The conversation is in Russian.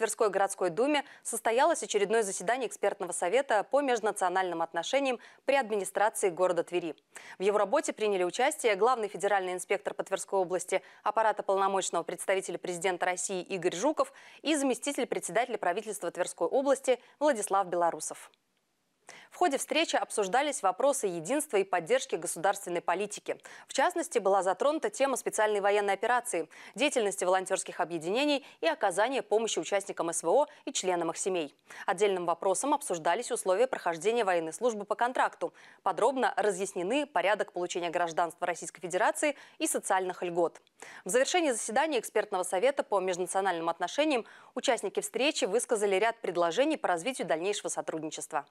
Тверской городской думе состоялось очередное заседание экспертного совета по межнациональным отношениям при администрации города Твери. В его работе приняли участие главный федеральный инспектор по Тверской области аппарата полномочного представителя президента России Игорь Жуков и заместитель председателя правительства Тверской области Владислав Белорусов. В ходе встречи обсуждались вопросы единства и поддержки государственной политики. В частности, была затронута тема специальной военной операции, деятельности волонтерских объединений и оказания помощи участникам СВО и членам их семей. Отдельным вопросом обсуждались условия прохождения военной службы по контракту. Подробно разъяснены порядок получения гражданства Российской Федерации и социальных льгот. В завершении заседания экспертного совета по межнациональным отношениям участники встречи высказали ряд предложений по развитию дальнейшего сотрудничества.